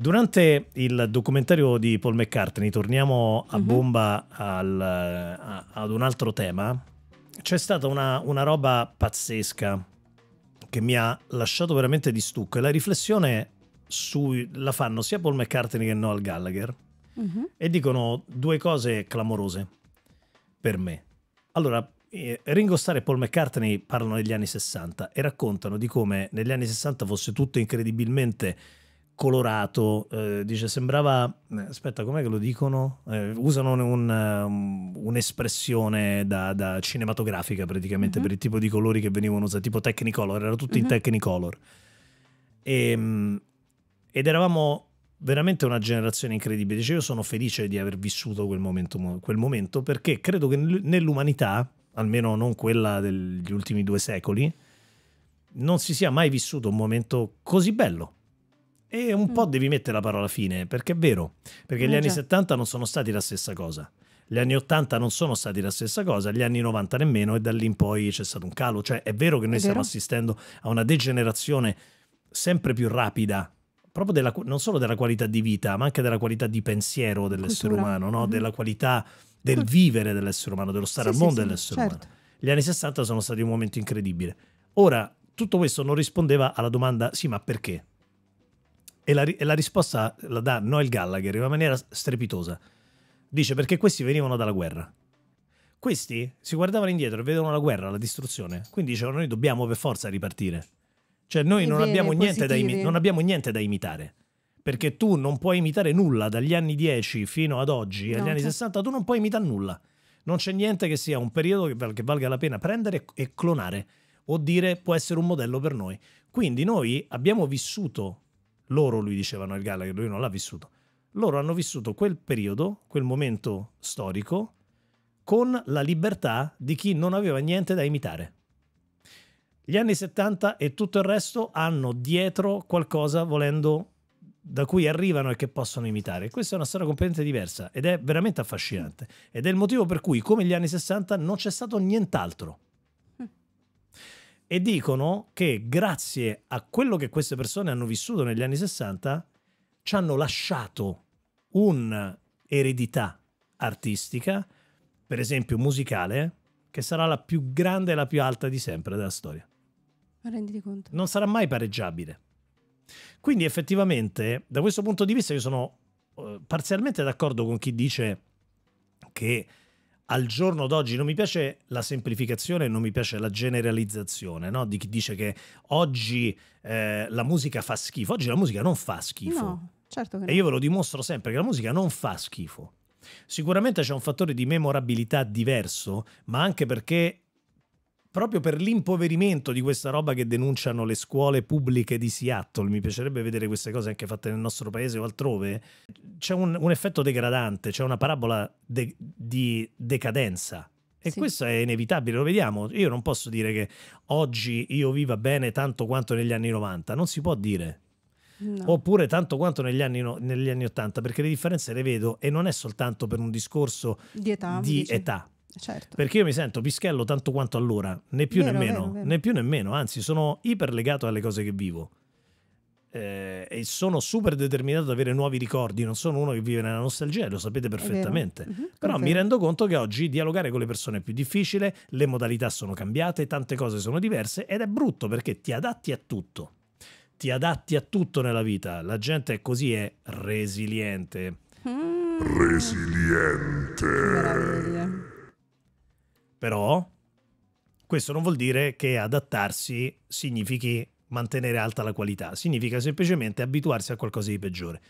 Durante il documentario di Paul McCartney, torniamo a mhm. bomba mm-hmm. al, a, ad un altro tema, c'è stata una, una, roba pazzesca che mi ha lasciato veramente di stucco e la riflessione su, la fanno sia Paul McCartney che Noel Gallagher mm-hmm. e dicono due cose clamorose per me. Allora, eh, Ringo Starr e Paul McCartney parlano degli anni 60 e raccontano di come negli anni 60 fosse tutto incredibilmente colorato, eh, dice sembrava, eh, aspetta com'è che lo dicono? Eh, usano un, um, un'espressione da, da, cinematografica praticamente mm-hmm. per mhm. il tipo di colori che venivano usati, tipo Technicolor, era tutto mm-hmm. in mhm. Technicolor. E, ehm, ed eravamo veramente una generazione incredibile, dice io sono felice di aver vissuto quel momento, quel momento perché credo che nell'umanità, almeno non quella degli ultimi due secoli, non si sia mai vissuto un momento così bello e un mm. po' devi mettere la parola fine, perché è vero, perché mm, gli eh, già. anni 70 non sono stati la stessa cosa. Gli anni 80 non sono stati la stessa cosa, gli anni 90 nemmeno, e da lì in poi c'è stato un calo. Cioè, è vero che noi è stiamo assistendo a una degenerazione sempre più rapida proprio della, non solo della qualità di vita, ma anche della qualità di pensiero dell'essere Cultura. umano, no? mm-hmm. della qualità del vivere dell'essere umano, dello stare sì, al mondo sì, dell'essere certo. umano. Gli anni 60 sono stati un momento incredibile. Ora, tutto questo non rispondeva alla domanda, sì, ma perché? E la, e la risposta la dà Noel Gallagher in una maniera strepitosa. Dice perché questi venivano dalla guerra. Questi si guardavano indietro e vedevano la guerra, la distruzione. Quindi dicevano: Noi dobbiamo per forza ripartire. Cioè, noi non, bene, abbiamo non, abbiamo niente da imitare. Perché tu non puoi imitare nulla dagli anni 10 fino ad oggi, no, agli anni 60, cioè tu non puoi imitare nulla. Non c'è niente che sia un periodo che, val che valga la pena prendere e clonare o dire può essere un modello per noi. Quindi noi abbiamo vissuto loro, lui diceva, no, Gallagher, lui non l'ha vissuto. Loro hanno vissuto quel periodo, quel momento storico, con la libertà di chi non aveva niente da imitare. Gli anni 70 e tutto il resto hanno dietro qualcosa volendo da cui arrivano e che possono imitare. Questa è una storia completamente diversa ed è veramente affascinante. Ed è il motivo per cui, come gli anni 60, non c'è stato nient'altro e dicono che grazie a quello che queste persone hanno vissuto negli anni 60 ci hanno lasciato un'eredità artistica, per esempio musicale, che sarà la più grande e la più alta di sempre della storia. Ma renditi conto. Non sarà mai pareggiabile. Quindi effettivamente, da questo punto di vista, io sono eh, parzialmente d'accordo con chi dice che al giorno d'oggi non mi piace la semplificazione, non mi piace la generalizzazione no? di chi dice che oggi eh, la musica fa schifo. Oggi la musica non fa schifo. No, certo che no. E io ve lo dimostro sempre che la musica non fa schifo. Sicuramente c'è un fattore di memorabilità diverso, ma anche perché proprio per l'impoverimento di questa roba che denunciano le scuole pubbliche di Seattle, mi piacerebbe vedere queste cose anche fatte nel nostro paese o altrove, c'è un, un effetto degradante, c'è una parabola de, di decadenza. E sì. questo è inevitabile, lo vediamo. Io non posso dire che oggi io viva bene tanto quanto negli anni 90, non si può dire. No. Oppure tanto quanto negli anni, no, negli anni 80, perché le differenze le vedo e non è soltanto per un discorso di età, di età Certo. Perché io mi sento pischello tanto quanto all'ora, né più vero, né meno, vero, vero. né più né meno, anzi sono iperlegato alle cose che vivo. Eh, e sono super determinato ad avere nuovi ricordi, non sono uno che vive nella nostalgia, lo sapete perfettamente. Mm-hmm, Però mi rendo conto che oggi dialogare con le persone è più difficile, le modalità sono cambiate, tante cose sono diverse ed è brutto perché ti adatti a tutto. Ti adatti a tutto nella vita. La gente è così, è resiliente. Mm. Resiliente. Meraviglia. Però questo non vuol dire che adattarsi significhi mantenere alta la qualità, significa semplicemente abituarsi a qualcosa di peggiore.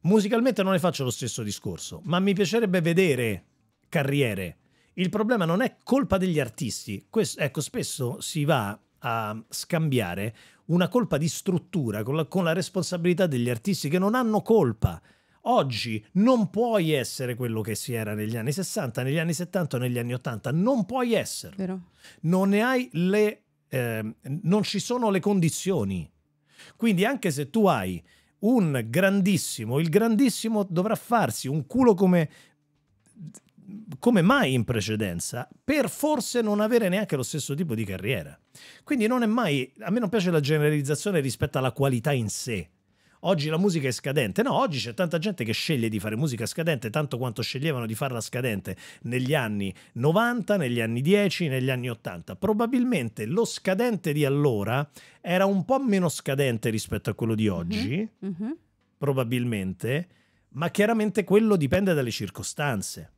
Musicalmente non ne faccio lo stesso discorso, ma mi piacerebbe vedere carriere. Il problema non è colpa degli artisti, questo, ecco spesso si va a scambiare una colpa di struttura con la, con la responsabilità degli artisti che non hanno colpa Oggi non puoi essere quello che si era negli anni 60, negli anni 70 negli anni 80. Non puoi essere. Vero. Non ne hai le... Eh, non ci sono le condizioni. Quindi anche se tu hai un grandissimo, il grandissimo dovrà farsi un culo come come mai in precedenza, per forse non avere neanche lo stesso tipo di carriera. Quindi non è mai, a me non piace la generalizzazione rispetto alla qualità in sé, oggi la musica è scadente. No, oggi c'è tanta gente che sceglie di fare musica scadente tanto quanto sceglievano di farla scadente negli anni 90, negli anni 10, negli anni 80. Probabilmente lo scadente di allora era un po' meno scadente rispetto a quello di mhm, oggi, mm-hmm. probabilmente, ma chiaramente quello dipende dalle circostanze.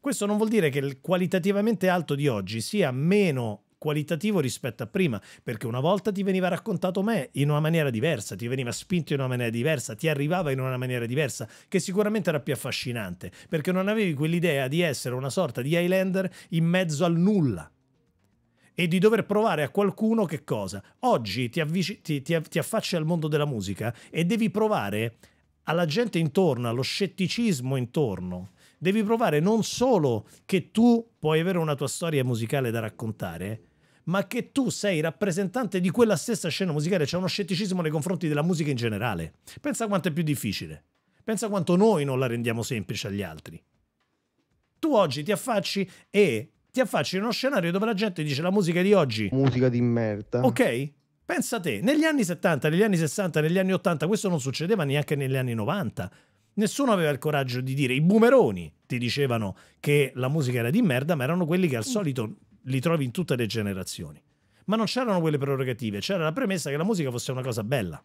Questo non vuol dire che il qualitativamente alto di oggi sia meno qualitativo rispetto a prima, perché una volta ti veniva raccontato me in una maniera diversa, ti veniva spinto in una maniera diversa, ti arrivava in una maniera diversa, che sicuramente era più affascinante, perché non avevi quell'idea di essere una sorta di Highlander in mezzo al nulla e di dover provare a qualcuno che cosa. Oggi ti, avvic- ti, ti, ti affacci al mondo della musica e devi provare alla gente intorno, allo scetticismo intorno, devi provare non solo che tu puoi avere una tua storia musicale da raccontare, ma che tu sei rappresentante di quella stessa scena musicale. C'è uno scetticismo nei confronti della musica in generale. Pensa quanto è più difficile. Pensa quanto noi non la rendiamo semplice agli altri. Tu oggi ti affacci e ti affacci in uno scenario dove la gente dice la musica di oggi. Musica di merda. Ok? Pensa te, negli anni 70, negli anni 60, negli anni 80, questo non succedeva neanche negli anni 90. Nessuno aveva il coraggio di dire, i boomeroni ti dicevano che la musica era di merda, ma erano quelli che al mm. solito li trovi in tutte le generazioni. Ma non c'erano quelle prerogative, c'era la premessa che la musica fosse una cosa bella.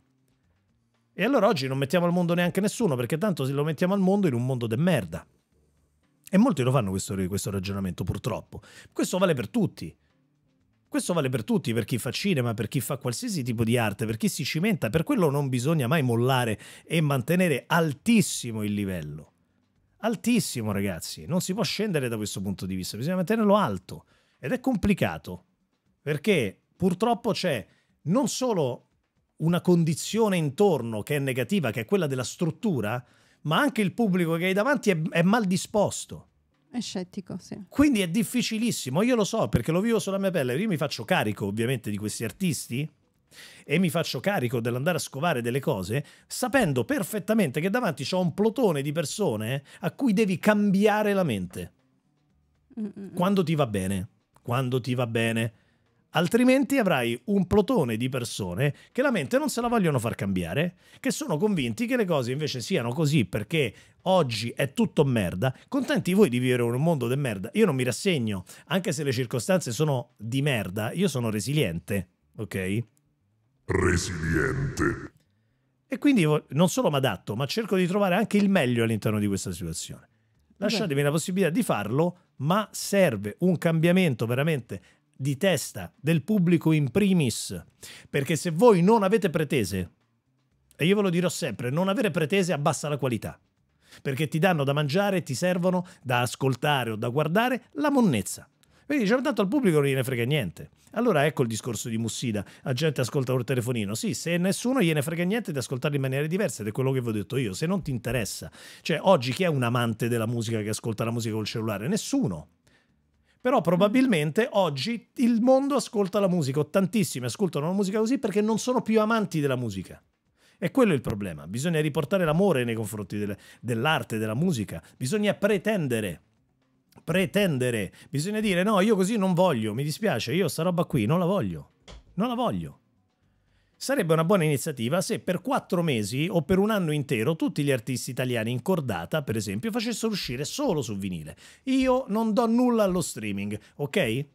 E allora oggi non mettiamo al mondo neanche nessuno, perché tanto lo mettiamo al mondo in un mondo de merda. E molti lo fanno questo, questo ragionamento, purtroppo. Questo vale per tutti. Questo vale per tutti, per chi fa cinema, per chi fa qualsiasi tipo di arte, per chi si cimenta, per quello non bisogna mai mollare e mantenere altissimo il livello. Altissimo, ragazzi, non si può scendere da questo punto di vista, bisogna mantenerlo alto. Ed è complicato, perché purtroppo c'è non solo una condizione intorno che è negativa, che è quella della struttura, ma anche il pubblico che hai davanti è, è mal disposto. È scettico, sì. Quindi è difficilissimo, io lo so perché lo vivo sulla mia pelle, io mi faccio carico ovviamente di questi artisti e mi faccio carico dell'andare a scovare delle cose, sapendo perfettamente che davanti c'è un plotone di persone a cui devi cambiare la mente mm -mm. mm. quando ti va bene quando ti va bene. Altrimenti avrai un plotone di persone che la mente non se la vogliono far cambiare, che sono convinti che le cose invece siano così perché oggi è tutto merda. Contenti voi di vivere in un mondo di merda. Io non mi rassegno, anche se le circostanze sono di merda, io sono resiliente, ok? Resiliente. E quindi non solo mi adatto, ma cerco di trovare anche il meglio all'interno di questa situazione lasciatevi la possibilità di farlo, ma serve un cambiamento veramente di testa del pubblico in primis, perché se voi non avete pretese, e io ve lo dirò sempre, non avere pretese abbassa la qualità, perché ti danno da mangiare, ti servono da ascoltare o da guardare la monnezza. Quindi diciamo, tanto al pubblico non gliene frega niente. Allora ecco il discorso di Mussida, la gente ascolta col telefonino. Sì, se nessuno gliene frega niente di ascoltarli in maniera diversa, ed è quello che vi ho detto io, se non ti interessa. Cioè, oggi chi è un amante della musica che ascolta la musica col cellulare? Nessuno. Però probabilmente mm. oggi il mondo ascolta la musica, o tantissimi ascoltano la musica così perché non sono più amanti della musica. E quello è il problema. Bisogna riportare l'amore nei confronti delle, dell'arte, della musica. Bisogna pretendere pretendere, bisogna dire no, io così non voglio, mi dispiace, io sta roba qui non la voglio, non la voglio. Sarebbe una buona iniziativa se per quattro mesi o per un anno intero tutti gli artisti italiani in cordata, per esempio, facessero uscire solo su vinile. Io non do nulla allo streaming, ok?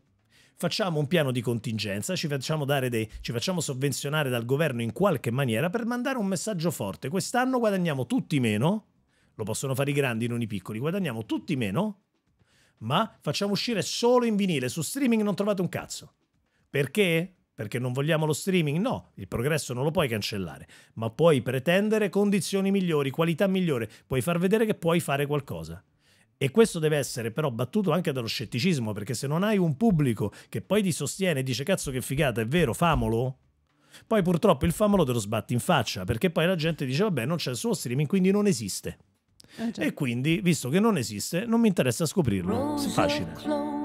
Facciamo un piano di contingenza, ci facciamo, dei, ci facciamo sovvenzionare dal governo in qualche maniera per mandare un messaggio forte. Quest'anno guadagniamo tutti meno, lo possono fare i grandi, non i piccoli, guadagniamo tutti meno, ma facciamo uscire solo in vinile, su streaming non trovate un cazzo. Perché? Perché non vogliamo lo streaming? No, il progresso non lo puoi cancellare, ma puoi pretendere condizioni migliori, qualità migliore, puoi far vedere che puoi fare qualcosa. E questo deve essere però battuto anche dallo scetticismo, perché se non hai un pubblico che poi ti sostiene e dice cazzo che figata, è vero, famolo, poi purtroppo il famolo te lo sbatti in faccia, perché poi la gente dice vabbè non c'è il suo streaming, quindi non esiste. Eh, e certo. quindi, visto che non esiste, non mi interessa scoprirlo. È facile.